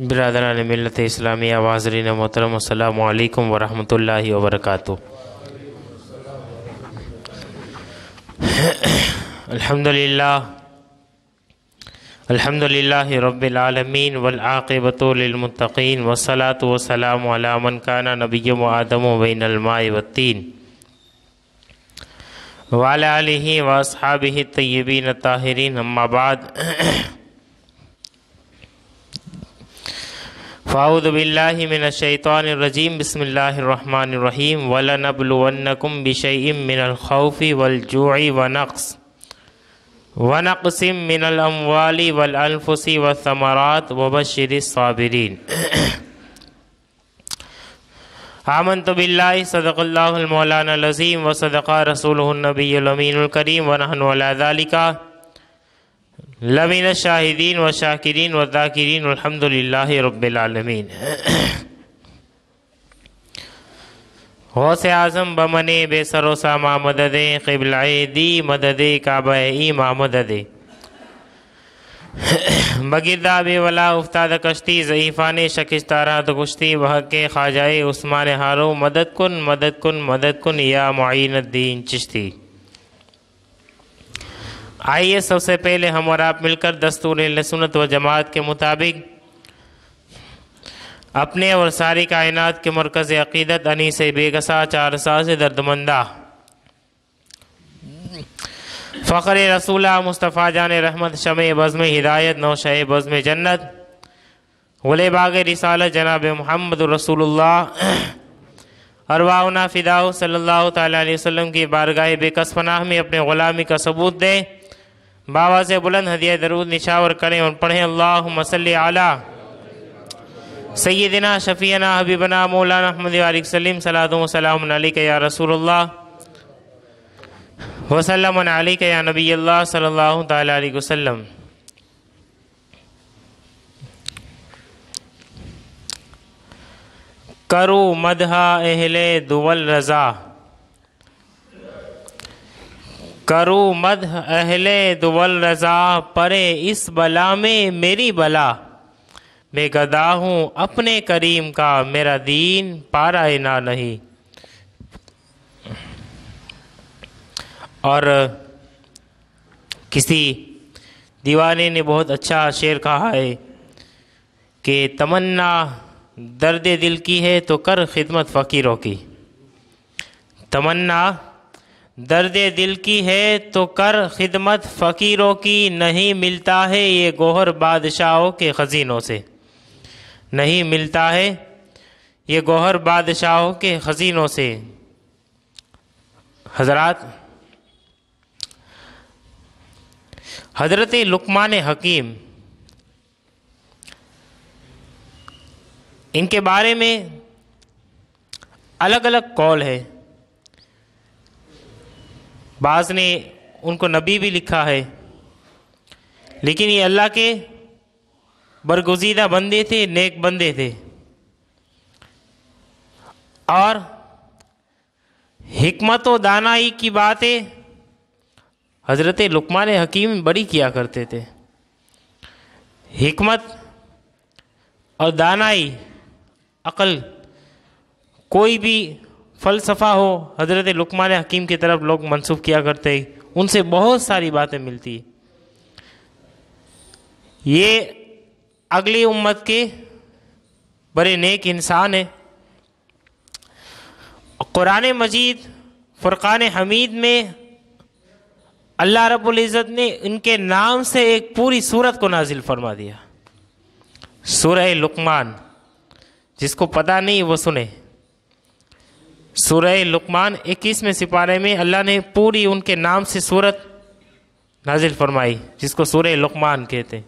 बिरदरान मिलत इस्लामी आवाज़रीन मोहतरम अल्लाम वरहमत ला वरक अलहमदिल्ला अलहमदिल्ला रबालमीन वलाक़बतमतकीन वसलात वसलाम अलामन काना आदम वनमाय वाल वसहाब तयबीन ताहरीन अम्माबाद फ़ाउदबिल्लिमिनशैतरजीम बसमीम वलनबलवनकुम बिशम मिनलखौफ़ी वलजोई वनक्स वनकसिम मिनलमवाली वलफ़ुसी वसमरात वबशर साबरीन आमन तो बिल्ला सदक़ल्लामौलाना लजीम व सदक़ा रसूलनबीमीनकरीम वनहनवालिका लमिन शाहिदीन व शाकिरीन व दाकिरीन अलहमदिल्ला रबालमीन गौस आज़म बमने बेसरोसा मा मदद क़िबलाए दी मदद काब ई मा बगिरदा बेवला उफ्ताद कश्ती ज़यीफ़ान शकिस्तारा तो कुश्ती वह के ख्वाजाए उस्मान हारो मदद कन मदद कन मदद कन या मीन दीन चिश्ती आइए सबसे पहले हम और आप मिलकर दस्तूर लसनत व जमात के मुताबिक अपने और सारी कायनात के मरकज़ अक़ीदत अनी से बेगसा चार से दर्दमंदा फ़खर रसूला मुस्तफ़ा जान रहमत शम बज़म हिदायत शह बज़म जन्नत वले बाग रिसाल जनाब महमद रसूल अरवाना फ़िदाउ सल्ला अलैहि की बारगाह बेकस में अपने ग़ुलामी का सबूत दें बाबा से बुलंद हदिया दरूद निशावर करें और पढ़े अल्लाह मसल आला सैदिना शफ़ीना हबीबना मौलाना अहमद वालिक सलीम सलातम या रसूल वसलम या नबी अल्लाह सल्लल्लाहु अलैहि वसल्लम करो मदहा अहले दुवल रज़ा करो मध अहले दुवल रज़ा परे इस बला में मेरी बला मैं गदा हूँ अपने करीम का मेरा दीन पारा ना नहीं और किसी दीवाने ने बहुत अच्छा शेर कहा है कि तमन्ना दर्द दिल की है तो कर खिदमत फ़कीरों की तमन्ना दर्द दिल की है तो कर खिदमत फ़कीरों की नहीं मिलता है ये गोहर बादशाहों के ख़जीनों से नहीं मिलता है ये गोहर बादशाहों के ख़जीनों से हजरत हजरत लुकमान हकीम इनके बारे में अलग अलग कौल है बाज़ ने उनको नबी भी लिखा है लेकिन ये अल्लाह के बरगुजीदा बंदे थे नेक बंदे थे और हमत व दानाई की बातें हज़रत लुकमान हकीम बड़ी किया करते थे हमत और दानाई अकल कोई भी फ़लसफ़ा हो हज़रत लकमान हकीम की तरफ लोग मनसूब किया करते उनसे बहुत सारी बातें मिलती ये अगली उम्मत के बड़े नेक इंसान है क़ुरान मजीद फ़ुरक़ान हमीद में अल्लाह इज़्ज़त ने इनके नाम से एक पूरी सूरत को नाजिल फरमा दिया सूरह लुकमान जिसको पता नहीं वो सुने सूरह लुकमान में सिपारे में अल्लाह ने पूरी उनके नाम से सूरत नाजिल फरमाई जिसको सूरह लुकमान कहते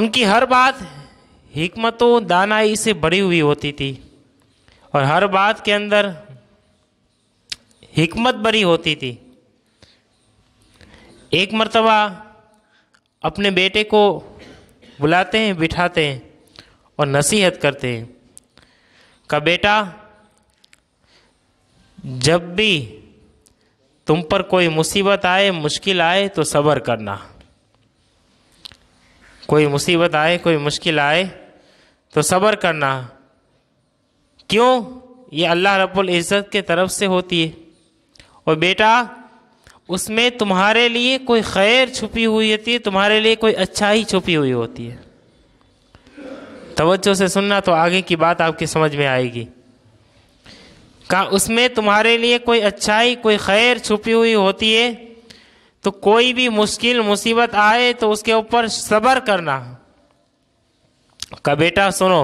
उनकी हर बात हमतों दानाई से भरी हुई होती थी और हर बात के अंदर हमत भरी होती थी एक मरतबा अपने बेटे को बुलाते हैं बिठाते हैं और नसीहत करते हैं का बेटा जब भी तुम पर कोई मुसीबत आए मुश्किल आए तो सब्र करना कोई मुसीबत आए कोई मुश्किल आए तो सब्र करना क्यों ये अल्लाह रब्बुल इज़्ज़त के तरफ से होती है और बेटा उसमें तुम्हारे लिए कोई खैर छुपी हुई होती है तुम्हारे लिए कोई अच्छाई छुपी हुई होती है तवज्जो से सुनना तो आगे की बात आपकी समझ में आएगी का उसमें तुम्हारे लिए कोई अच्छाई कोई खैर छुपी हुई होती है तो कोई भी मुश्किल मुसीबत आए तो उसके ऊपर सब्र करना का बेटा सुनो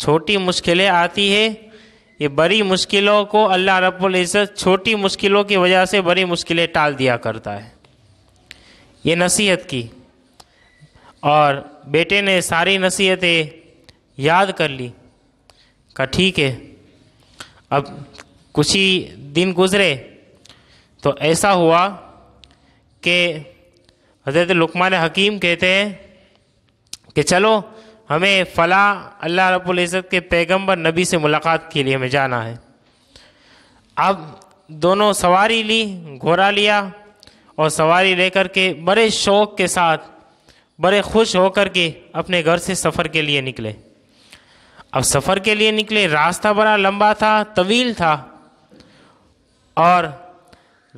छोटी मुश्किलें आती है ये बड़ी मुश्किलों को अल्लाह रब्बुल इज़्ज़त छोटी मुश्किलों की वजह से बड़ी मुश्किलें टाल दिया करता है ये नसीहत की और बेटे ने सारी नसीहतें याद कर ली का ठीक है अब कुछ ही दिन गुजरे तो ऐसा हुआ कि हजरत लुकमान हकीम कहते हैं कि चलो हमें फ़ला अल्लाह इज़्ज़त के पैगंबर नबी से मुलाकात के लिए हमें जाना है अब दोनों सवारी ली घोड़ा लिया और सवारी लेकर के बड़े शौक़ के साथ बड़े खुश होकर के अपने घर से सफ़र के लिए निकले अब सफ़र के लिए निकले रास्ता बड़ा लंबा था तवील था और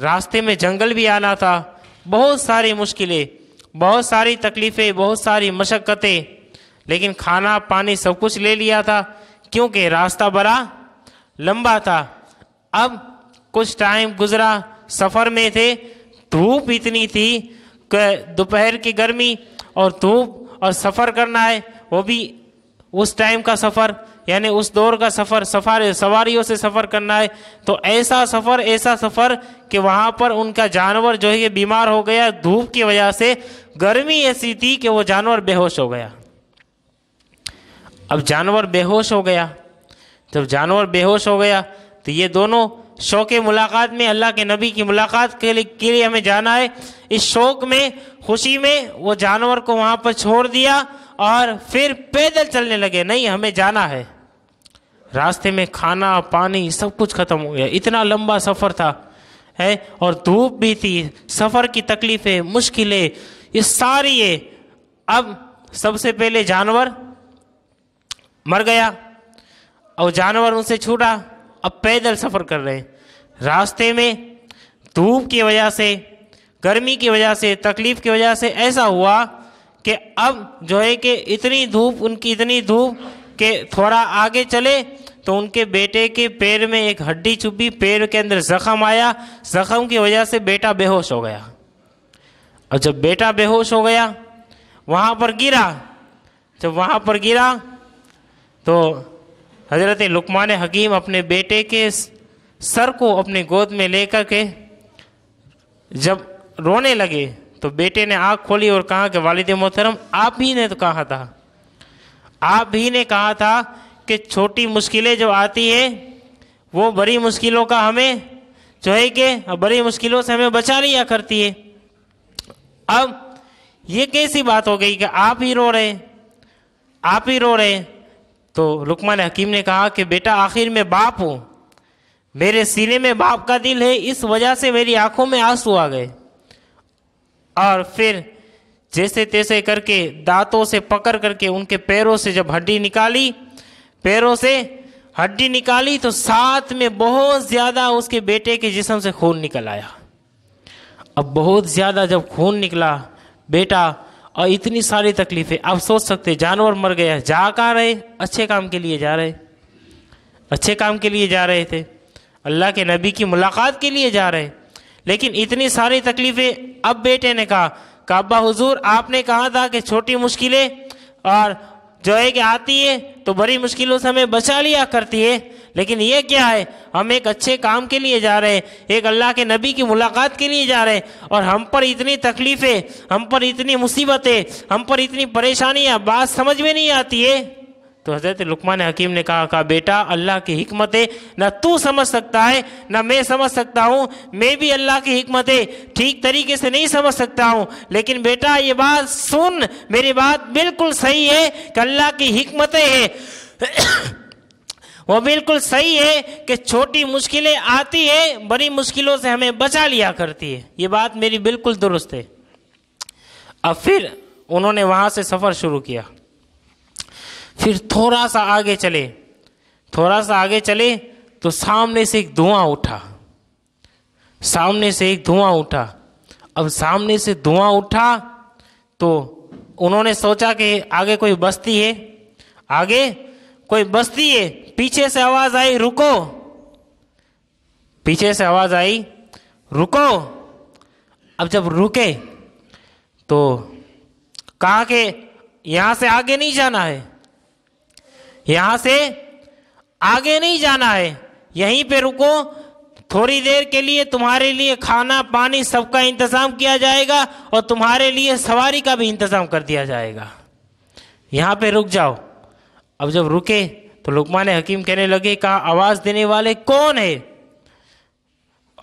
रास्ते में जंगल भी आना था बहुत सारी मुश्किलें बहुत सारी तकलीफ़ें बहुत सारी मशक्क़तें लेकिन खाना पानी सब कुछ ले लिया था क्योंकि रास्ता बड़ा लंबा था अब कुछ टाइम गुजरा सफ़र में थे धूप इतनी थी कि दोपहर की गर्मी और धूप और सफ़र करना है वो भी उस टाइम का सफ़र यानी उस दौर का सफ़र सफार सवारियों से सफ़र करना है तो ऐसा सफ़र ऐसा सफ़र कि वहाँ पर उनका जानवर जो है बीमार हो गया धूप की वजह से गर्मी ऐसी थी कि वो जानवर बेहोश हो गया अब जानवर बेहोश हो गया जब जानवर बेहोश हो गया तो ये दोनों शौक मुलाकात में अल्लाह के नबी की मुलाकात के लिए के लिए हमें जाना है इस शौक में खुशी में वो जानवर को वहाँ पर छोड़ दिया और फिर पैदल चलने लगे नहीं हमें जाना है रास्ते में खाना पानी सब कुछ खत्म हो गया इतना लंबा सफ़र था है और धूप भी थी सफ़र की तकलीफ़ें मुश्किलें ये सारी है अब सबसे पहले जानवर मर गया और जानवर उनसे छूटा अब पैदल सफ़र कर रहे हैं रास्ते में धूप की वजह से गर्मी की वजह से तकलीफ़ की वजह से ऐसा हुआ कि अब जो है कि इतनी धूप उनकी इतनी धूप के थोड़ा आगे चले तो उनके बेटे के पैर में एक हड्डी छुपी पैर के अंदर जख्म आया जख्म की वजह से बेटा बेहोश हो गया और जब बेटा बेहोश हो गया वहाँ पर गिरा जब वहाँ पर गिरा तो हजरत लुकमान हकीम अपने बेटे के सर को अपने गोद में लेकर के जब रोने लगे तो बेटे ने आँख खोली और कहा कि वालिद मोहतरम आप ही ने तो कहा था आप ही ने कहा था कि छोटी मुश्किलें जो आती हैं वो बड़ी मुश्किलों का हमें जो है कि बड़ी मुश्किलों से हमें बचा लिया करती है अब ये कैसी बात हो गई कि आप ही रो रहे आप ही रो रहे तो लुकमान हकीम ने कहा कि बेटा आखिर में बाप हूँ मेरे सीने में बाप का दिल है इस वजह से मेरी आंखों में आंसू आ गए और फिर जैसे तैसे करके दांतों से पकड़ करके उनके पैरों से जब हड्डी निकाली पैरों से हड्डी निकाली तो साथ में बहुत ज़्यादा उसके बेटे के जिसम से खून निकल आया अब बहुत ज़्यादा जब खून निकला बेटा और इतनी सारी तकलीफें आप सोच सकते जानवर मर गया जा कहाँ रहे अच्छे काम के लिए जा रहे अच्छे काम के लिए जा रहे थे अल्लाह के नबी की मुलाकात के लिए जा रहे लेकिन इतनी सारी तकलीफें अब बेटे ने कहा काब्बा हुजूर आपने कहा था कि छोटी मुश्किलें और जो है कि आती है तो बड़ी मुश्किलों से हमें बचा लिया करती है लेकिन ये क्या है हम एक अच्छे काम के लिए जा रहे हैं एक अल्लाह के नबी की मुलाकात के लिए जा रहे हैं और हम पर इतनी तकलीफ़ें हम पर इतनी मुसीबतें हम पर इतनी परेशानियाँ बात समझ में नहीं आती है तो हज़रत लुकमान हकीम ने कहा कहा बेटा अल्लाह की है ना तू समझ सकता है ना मैं समझ सकता हूँ मैं भी अल्लाह की हमतें ठीक तरीके से नहीं समझ सकता हूँ लेकिन बेटा ये बात सुन मेरी बात बिल्कुल सही है कि अल्लाह की हमतें हैं वो बिल्कुल सही है कि छोटी मुश्किलें आती है बड़ी मुश्किलों से हमें बचा लिया करती है ये बात मेरी बिल्कुल दुरुस्त है अब फिर उन्होंने वहाँ से सफ़र शुरू किया फिर थोड़ा सा आगे चले थोड़ा सा आगे चले तो सामने से एक धुआं उठा सामने से एक धुआं उठा अब सामने से धुआं उठा तो उन्होंने सोचा कि आगे कोई बस्ती है आगे कोई बस्ती है पीछे से आवाज आई रुको पीछे से आवाज आई रुको अब जब रुके तो कहा कि यहाँ से आगे नहीं जाना है यहाँ से आगे नहीं जाना है यहीं पे रुको थोड़ी देर के लिए तुम्हारे लिए खाना पानी सबका इंतज़ाम किया जाएगा और तुम्हारे लिए सवारी का भी इंतज़ाम कर दिया जाएगा यहाँ पे रुक जाओ अब जब रुके तो ने हकीम कहने लगे कहा आवाज़ देने वाले कौन है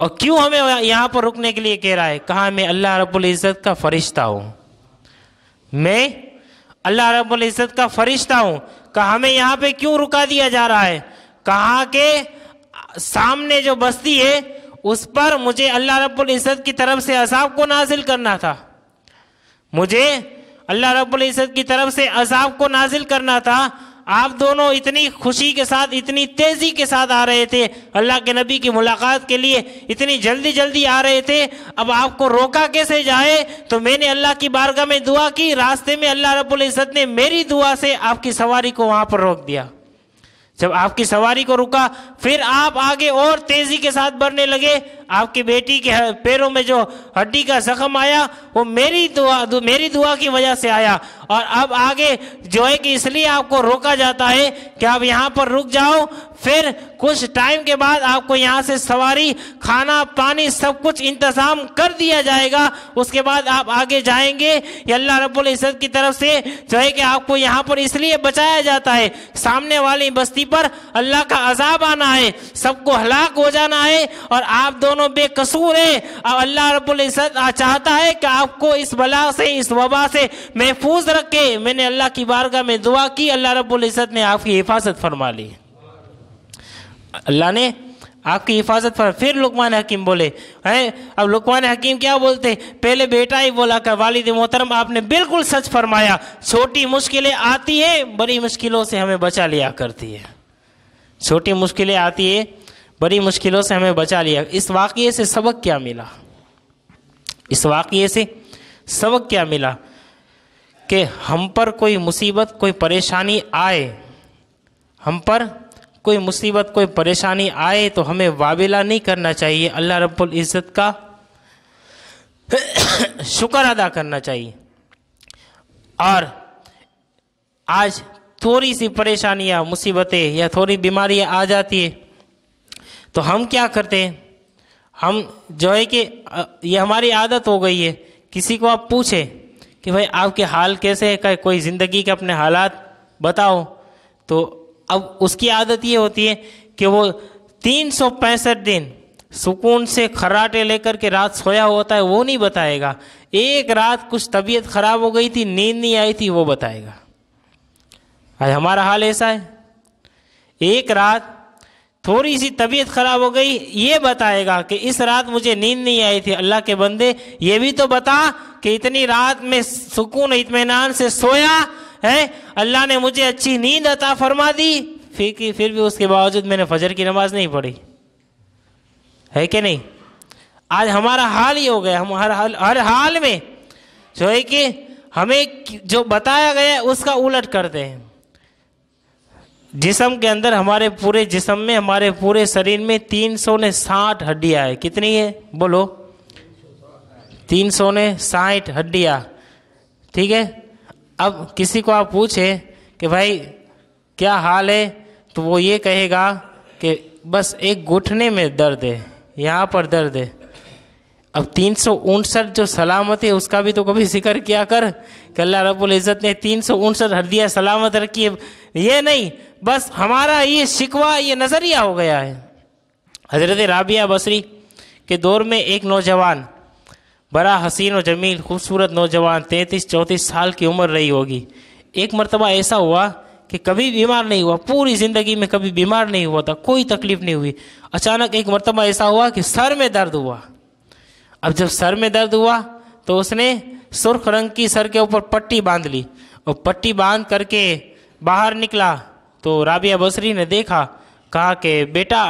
और क्यों हमें यहाँ पर रुकने के लिए कह रहा है कहा मैं अल्लाह रब्बुल इज़्ज़त का फ़रिश्ता हूँ मैं अल्लाह रब्बुल इज़्ज़त का फ़रिश्ता हूँ का हमें यहाँ पे क्यों रुका दिया जा रहा है कहा के सामने जो बस्ती है उस पर मुझे अल्लाह रब्बुल इज़्ज़त की तरफ से असाब को नाजिल करना था मुझे अल्लाह रब्बुल इज़्ज़त की तरफ से असाब को नाजिल करना था आप दोनों इतनी खुशी के साथ इतनी तेज़ी के साथ आ रहे थे अल्लाह के नबी की मुलाकात के लिए इतनी जल्दी जल्दी आ रहे थे अब आपको रोका कैसे जाए तो मैंने अल्लाह की बारगाह में दुआ की रास्ते में अल्लाह रब्बुल इज़्ज़त ने मेरी दुआ से आपकी सवारी को वहाँ पर रोक दिया जब आपकी सवारी को रुका फिर आप आगे और तेज़ी के साथ बढ़ने लगे आपकी बेटी के पैरों में जो हड्डी का जख्म आया वो मेरी दुआ दु, मेरी दुआ की वजह से आया और अब आगे जो है कि इसलिए आपको रोका जाता है कि आप यहाँ पर रुक जाओ फिर कुछ टाइम के बाद आपको यहाँ से सवारी खाना पानी सब कुछ इंतज़ाम कर दिया जाएगा उसके बाद आप आगे जाएंगे अल्लाह रब्बुल इज़्ज़त की तरफ से जो है कि आपको यहाँ पर इसलिए बचाया जाता है सामने वाली बस्ती पर अल्लाह का अजाब आना है सबको हलाक हो जाना है और आप दोनों दोनों बेकसूर हैं और अल्लाह रब्बुल इज़्ज़त चाहता है कि आपको इस बला से इस वबा से महफूज रखे मैंने अल्लाह की बारगाह में दुआ की अल्लाह रब्बुल इज़्ज़त ने आपकी हिफाजत फरमा ली अल्लाह ने आपकी हिफाजत पर फिर लुकमान हकीम बोले हैं अब लुकमान हकीम क्या बोलते पहले बेटा ही बोला कर वालिद मोहतरम आपने बिल्कुल सच फरमाया छोटी मुश्किलें आती है बड़ी मुश्किलों से हमें बचा लिया करती है छोटी मुश्किलें आती है बड़ी मुश्किलों से हमें बचा लिया इस वाक़े से सबक क्या मिला इस वाक़े से सबक क्या मिला कि हम पर कोई मुसीबत कोई परेशानी आए हम पर कोई मुसीबत कोई परेशानी आए तो हमें वाबिला नहीं करना चाहिए अल्लाह रब्बुल इज़्ज़त का शुक्र अदा करना चाहिए और आज थोड़ी सी परेशानियाँ मुसीबतें या थोड़ी बीमारियाँ आ जाती है तो हम क्या करते हैं हम जो है कि ये हमारी आदत हो गई है किसी को आप पूछे कि भाई आपके हाल कैसे है कोई ज़िंदगी के अपने हालात बताओ तो अब उसकी आदत ये होती है कि वो तीन सौ पैंसठ दिन सुकून से खराटे लेकर के रात सोया होता है वो नहीं बताएगा एक रात कुछ तबीयत खराब हो गई थी नींद नहीं आई थी वो बताएगा आज हमारा हाल ऐसा है एक रात थोड़ी सी तबीयत खराब हो गई ये बताएगा कि इस रात मुझे नींद नहीं आई थी अल्लाह के बंदे ये भी तो बता कि इतनी रात में सुकून इतमान से सोया है अल्लाह ने मुझे अच्छी नींद अता फरमा दी फिर की फिर भी उसके बावजूद मैंने फजर की नमाज नहीं पढ़ी है कि नहीं आज हमारा हाल ही हो गया हम हर हाल हर हाल में जो है कि हमें जो बताया गया है उसका उलट करते हैं जिसम के अंदर हमारे पूरे जिसम में हमारे पूरे शरीर में तीन सौ ने साठ हड्डियाँ है कितनी है बोलो तीन सौ ने साठ हड्डियाँ ठीक है अब किसी को आप पूछे कि भाई क्या हाल है तो वो ये कहेगा कि बस एक घुटने में दर्द है यहाँ पर दर्द है अब तीन सौ उनसठ जो सलामत है उसका भी तो कभी जिक्र किया कर कि अल्लाह रब्बुल इज़्ज़त ने तीन सौ उनसठ हड्डियाँ सलामत रखी है ये नहीं बस हमारा ये शिकवा ये नज़रिया हो गया है हज़रत राबिया बसरी के दौर में एक नौजवान बड़ा हसीन और जमील खूबसूरत नौजवान तैंतीस चौंतीस साल की उम्र रही होगी एक मरतबा ऐसा हुआ कि कभी बीमार नहीं हुआ पूरी ज़िंदगी में कभी बीमार नहीं हुआ था कोई तकलीफ़ नहीं हुई अचानक एक मरतबा ऐसा हुआ कि सर में दर्द हुआ अब जब सर में दर्द हुआ तो उसने सुर्ख रंग की सर के ऊपर पट्टी बांध ली और पट्टी बांध करके बाहर निकला तो राबिया बसरी ने देखा कहा कि बेटा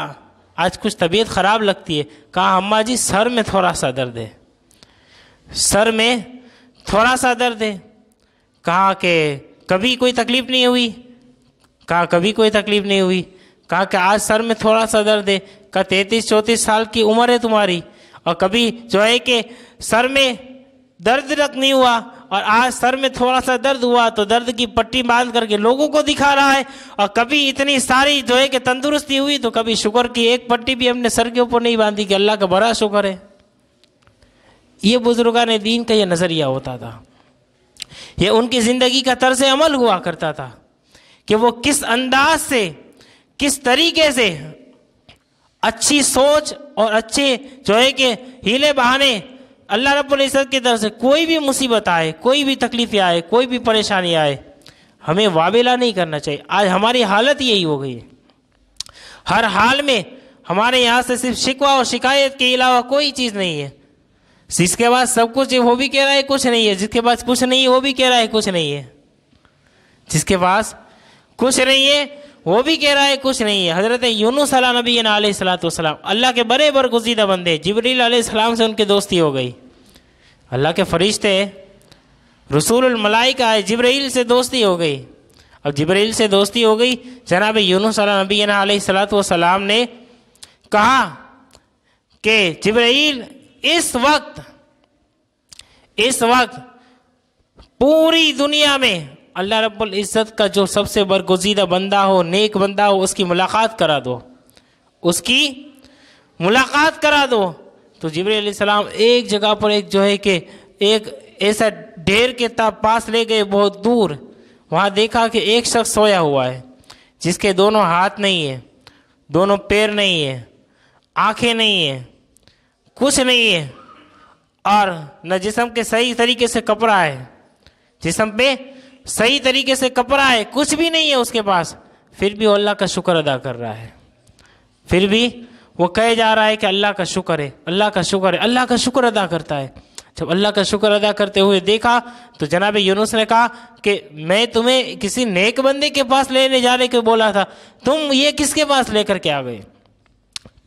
आज कुछ तबीयत ख़राब लगती है कहा अम्मा जी सर में थोड़ा सा दर्द है सर में थोड़ा सा दर्द है कहा कि कभी कोई तकलीफ़ नहीं हुई कहा कभी कोई तकलीफ़ नहीं हुई कहा कि आज सर में थोड़ा सा दर्द है कहा तैंतीस चौंतीस साल की उम्र है तुम्हारी और कभी जो है कि सर में दर्द रख नहीं हुआ और आज सर में थोड़ा सा दर्द हुआ तो दर्द की पट्टी बांध करके लोगों को दिखा रहा है और कभी इतनी सारी जो है कि तंदुरुस्ती हुई तो कभी शुगर की एक पट्टी भी हमने सर के ऊपर नहीं बांधी कि अल्लाह का बड़ा शुगर है ये बुजुर्गा ने दीन का यह नज़रिया होता था ये उनकी ज़िंदगी का तर्ज अमल हुआ करता था कि वो किस अंदाज से किस तरीके से अच्छी सोच और अच्छे जो है कि हीले बहाने अल्लाह रब्बुल इज़्ज़त की तरफ से कोई भी मुसीबत आए कोई भी तकलीफ़ें आए कोई भी परेशानी आए हमें वाबेला नहीं करना चाहिए आज हमारी हालत यही हो गई है हर हाल में हमारे यहाँ से सिर्फ शिकवा और शिकायत के अलावा कोई चीज़ नहीं है जिसके पास सब कुछ वो भी कह रहा है कुछ नहीं है जिसके पास कुछ नहीं है वो भी कह रहा है कुछ नहीं है जिसके पास कुछ नहीं है वो भी कह रहा है कुछ नहीं है हज़रत यूनू सला नबी सलाम अल्लाह के बड़े बरगुजीदा बंदे जबरील सलाम से उनकी दोस्ती हो गई अल्लाह के फरिश्ते रसूलमलाइका है जबरील से दोस्ती हो गई अब जबरील से दोस्ती हो गई जनाब यूनू सला नबी सलाम ने कहा कि जबरील इस वक्त इस वक्त पूरी दुनिया में अल्लाह रब्बुल इज़्ज़त का जो सबसे बरगुजीदा बंदा हो नेक बंदा हो उसकी मुलाकात करा दो उसकी मुलाकात करा दो तो जबराम एक जगह पर एक जो है कि एक ऐसा ढेर के तब पास ले गए बहुत दूर वहाँ देखा कि एक शख्स सोया हुआ है जिसके दोनों हाथ नहीं है दोनों पैर नहीं है आँखें नहीं है कुछ नहीं है और न जिसम के सही तरीके से कपड़ा है जिसम पे सही तरीके से कपड़ा है कुछ भी नहीं है उसके पास फिर भी अल्लाह का शुक्र अदा कर रहा है फिर भी वो कहे जा रहा है कि अल्लाह का शुक्र है अल्लाह का शुक्र है अल्लाह का शुक्र अदा करता है जब अल्लाह का शुक्र अदा करते हुए देखा तो जनाब यूनुस ने कहा कि मैं तुम्हें किसी नेक बंदे के पास लेने जाने के बोला था तुम ये किसके पास लेकर के आ गए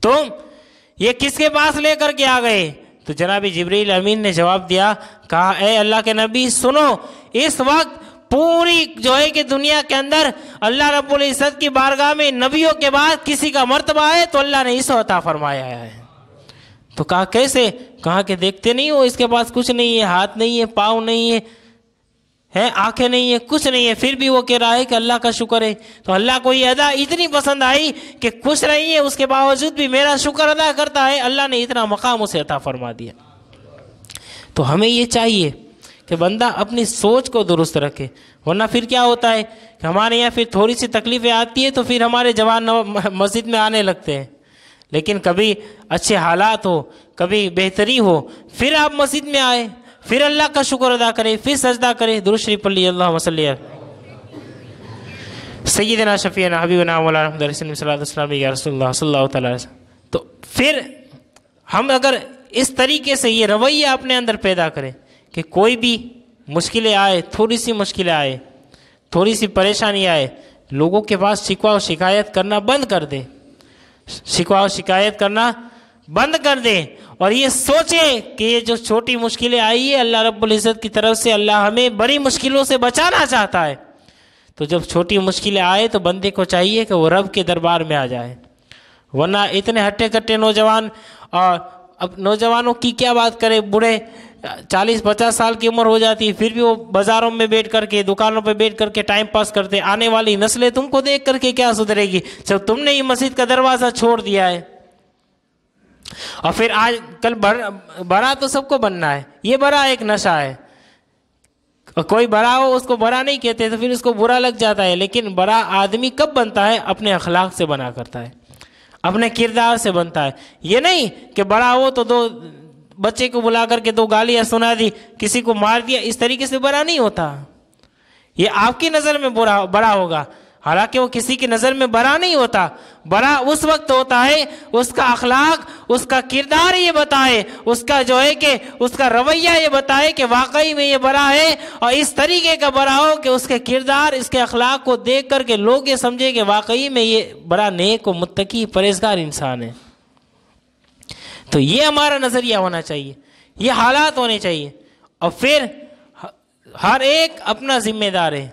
तुम ये किसके पास लेकर के आ गए तो जनाब जबरील अमीन ने जवाब दिया कहा अल्लाह के नबी सुनो इस वक्त पूरी जो है कि दुनिया के अंदर अल्लाह रब्बुल इज़्ज़त की बारगाह में नबियों के बाद किसी का मर्तबा है तो अल्लाह ने इसे अता फरमाया है तो कहा कैसे कहा कि देखते नहीं हो इसके पास कुछ नहीं है हाथ नहीं है पाँव नहीं है है आंखें नहीं है कुछ नहीं है फिर भी वो कह रहा है कि अल्लाह का शुक्र है तो अल्लाह को ये अदा इतनी पसंद आई कि खुश नहीं है उसके बावजूद भी मेरा शुक्र अदा करता है अल्लाह ने इतना मकाम उसे अता फरमा दिया तो हमें ये चाहिए कि बंदा अपनी सोच को दुरुस्त रखे वरना फिर क्या होता है कि हमारे यहाँ फिर थोड़ी सी तकलीफ़ें आती है तो फिर हमारे जवान मस्जिद में आने लगते हैं लेकिन कभी अच्छे हालात हो कभी बेहतरी हो फिर आप मस्जिद में आए फिर अल्लाह का शुक्र अदा करें फिर सजदा करें दुरुशरी पल्ली अल्लाह शफी सैदना शफ़ीन हबीबनासल्ला तो फिर हम अगर इस तरीके से ये रवैया अपने अंदर पैदा करें कि कोई भी मुश्किलें आए थोड़ी सी मुश्किलें आए थोड़ी सी परेशानी आए लोगों के पास शिकवा और शिकायत करना बंद कर दे शिकवा और शिकायत करना बंद कर दे और ये सोचे कि ये जो छोटी मुश्किलें आई है अल्लाह रब्बुल इज़्ज़त की तरफ से अल्लाह हमें बड़ी मुश्किलों से बचाना चाहता है तो जब छोटी मुश्किलें आए तो बंदे को चाहिए कि वो रब के दरबार में आ जाए वरना इतने हट्टे कट्टे नौजवान और अब नौजवानों की क्या बात करें बूढ़े चालीस पचास साल की उम्र हो जाती है फिर भी वो बाज़ारों में बैठ करके दुकानों पर बैठ करके टाइम पास करते आने वाली नस्लें तुमको देख करके क्या सुधरेगी जब तुमने ये मस्जिद का दरवाज़ा छोड़ दिया है और फिर आज कल बड़ा बड़ा तो सबको बनना है ये बड़ा एक नशा है कोई बड़ा हो उसको बड़ा नहीं कहते तो फिर उसको बुरा लग जाता है लेकिन बड़ा आदमी कब बनता है अपने अखलाक से बना करता है अपने किरदार से बनता है ये नहीं कि बड़ा हो तो दो बच्चे को बुला करके दो गालियां सुना दी किसी को मार दिया इस तरीके से बड़ा नहीं होता ये आपकी नज़र में बुरा बड़ा होगा हालांकि वो किसी की नज़र में बड़ा नहीं होता बड़ा उस वक्त होता है उसका अखलाक उसका किरदार ये बताए उसका जो है कि उसका रवैया ये बताए कि वाकई में ये बड़ा है और इस तरीके का बड़ा हो कि उसके किरदार इसके अखलाक को देख करके लोग ये समझे कि वाकई में ये बड़ा नेक और मुतकी परहेजगार इंसान है तो ये हमारा नज़रिया होना चाहिए ये हालात होने चाहिए और फिर हर एक अपना ज़िम्मेदार है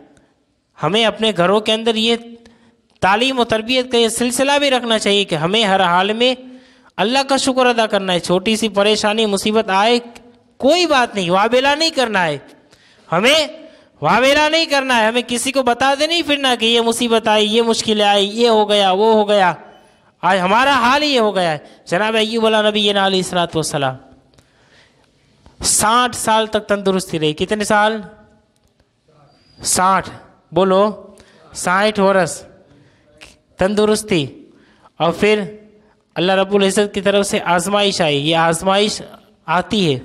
हमें अपने घरों के अंदर ये तालीम और तरबियत का ये सिलसिला भी रखना चाहिए कि हमें हर हाल में अल्लाह का शुक्र अदा करना है छोटी सी परेशानी मुसीबत आए कोई बात नहीं वाबेला नहीं करना है हमें वावेला नहीं करना है हमें किसी को बता दे नहीं फिरना कि ये मुसीबत आई ये मुश्किलें आई ये हो गया वो हो गया आज हमारा हाल ही हो गया है जनाब अयूब नबी सलातम साठ साल तक तंदुरुस्ती रही कितने साल साठ बोलो साठ वर्ष तंदुरुस्ती और फिर अल्लाह रब्बुल इज़्ज़त की तरफ से आजमाइश आई ये आजमाइश आती है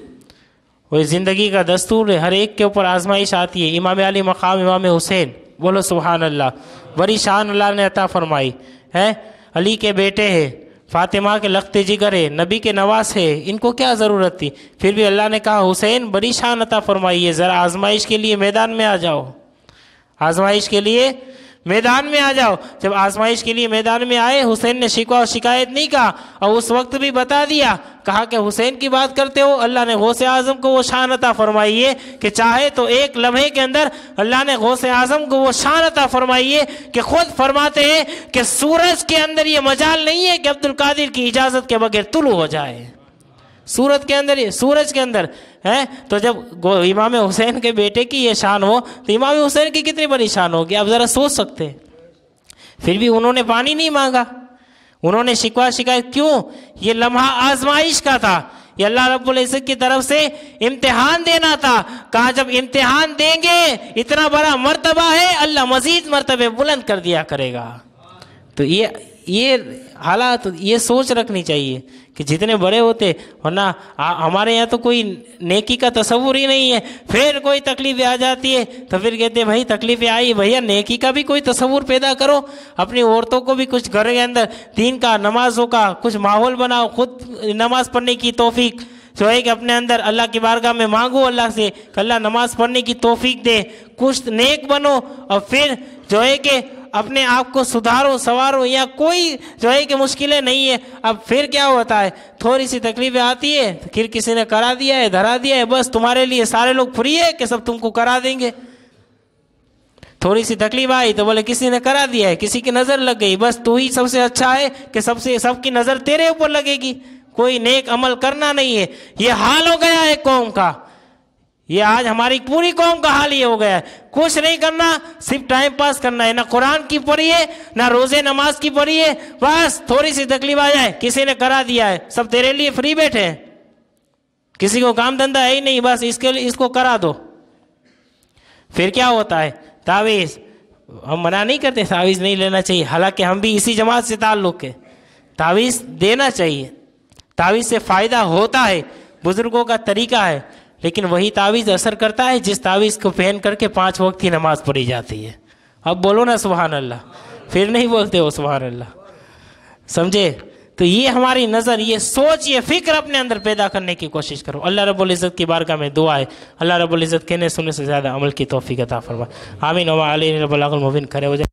वो ज़िंदगी का दस्तूर है हर एक के ऊपर आजमाइश आती है इमाम अली मकाम इमाम हुसैन बोलो सुबहान अल्लाह बड़ी शान अल्लाह ने अता फरमाई है अली के बेटे हैं फातिमा के लखते जिगर है नबी के नवास है इनको क्या ज़रूरत थी फिर भी अल्लाह ने कहा हुसैन बड़ी शानता फरमाइए ज़रा आजमाइश के लिए मैदान में आ जाओ आजमाइश के लिए मैदान में आ जाओ जब आजमाइश के लिए मैदान में आए हुसैन ने शिकवा और शिकायत नहीं कहा और उस वक्त भी बता दिया कहा कि हुसैन की बात करते हो अल्लाह ने गौसे आज़म को वो शान अता फरमाइए कि चाहे तो एक लम्हे के अंदर अल्लाह ने गौसे आज़म को वो शान अता फरमाइए कि खुद फरमाते हैं कि सूरज के अंदर ये मजाल नहीं है कि अब्दुल कादिर की इजाज़त के बगैर तुलू हो जाए सूरत के अंदर ही सूरज के अंदर है तो जब इमाम हुसैन के बेटे की ये शान हो तो इमाम हुसैन की कितनी बड़ी शान होगी आप ज़रा सोच सकते हैं फिर भी उन्होंने पानी नहीं मांगा उन्होंने शिकवा शिकायत क्यों ये लम्हा आजमाइश का था ये अल्लाह रब्बुल इज़्ज़त की तरफ से इम्तिहान देना था कहा जब इम्तिहान देंगे इतना बड़ा मर्तबा है अल्लाह मजीद मरतबे बुलंद कर दिया करेगा तो ये ये हालात ये सोच रखनी चाहिए कि जितने बड़े होते वरना हमारे यहाँ तो कोई नेकी का तस्वूर ही नहीं है फिर कोई तकलीफें आ जाती है तो फिर कहते हैं भाई तकलीफें आई भैया नेकी का भी कोई तस्वूर पैदा करो अपनी औरतों को भी कुछ घर के अंदर दीन का नमाजों का कुछ माहौल बनाओ खुद नमाज पढ़ने की तोफीक जो है कि अपने अंदर अल्लाह की बारगाह में मांगो अल्लाह से अल्लाह नमाज पढ़ने की तोफीक दे कुछ नेक बनो और फिर जो है कि अपने आप को सुधारो संवारो या कोई जो है कि मुश्किलें नहीं है अब फिर क्या होता है थोड़ी सी तकलीफें आती है तो फिर किसी ने करा दिया है धरा दिया है बस तुम्हारे लिए सारे लोग फ्री है कि सब तुमको करा देंगे थोड़ी सी तकलीफ आई तो बोले किसी ने करा दिया है किसी की नज़र लग गई बस तू ही सबसे अच्छा है कि सबसे सबकी नज़र तेरे ऊपर लगेगी कोई नेक अमल करना नहीं है ये हाल हो गया है कौम का ये आज हमारी पूरी कौम का हाल ये हो गया है कुछ नहीं करना सिर्फ टाइम पास करना है ना कुरान की पढ़िए ना रोजे नमाज की पढ़िए बस थोड़ी सी तकलीफ आ जाए किसी ने करा दिया है सब तेरे लिए फ्री बैठे हैं किसी को काम धंधा है ही नहीं बस इसके लिए इसको करा दो फिर क्या होता है तावीज़ हम मना नहीं करते तावीज़ नहीं लेना चाहिए हालांकि हम भी इसी जमात से ताल्लुक़ है तावीज़ देना चाहिए तावीज़ से फ़ायदा होता है बुज़ुर्गों का तरीका है लेकिन वही तावीज़ असर करता है जिस तावीज़ को पहन करके पाँच वक्त की नमाज़ पढ़ी जाती है अब बोलो ना सुबहान अल्लाह फिर नहीं बोलते हो सुबहान अल्लाह समझे तो ये हमारी नज़र ये सोच ये फिक्र अपने अंदर पैदा करने की कोशिश करो अल्लाह रब्बुल इज़्ज़त की बारगाह में दुआ है अल्लाह रब्बुल इज़्ज़त कहने सुनने से ज़्यादा अमल की तोफ़ी अता फरमा आमीन वाल रबुल मुबिन खड़े हो जाए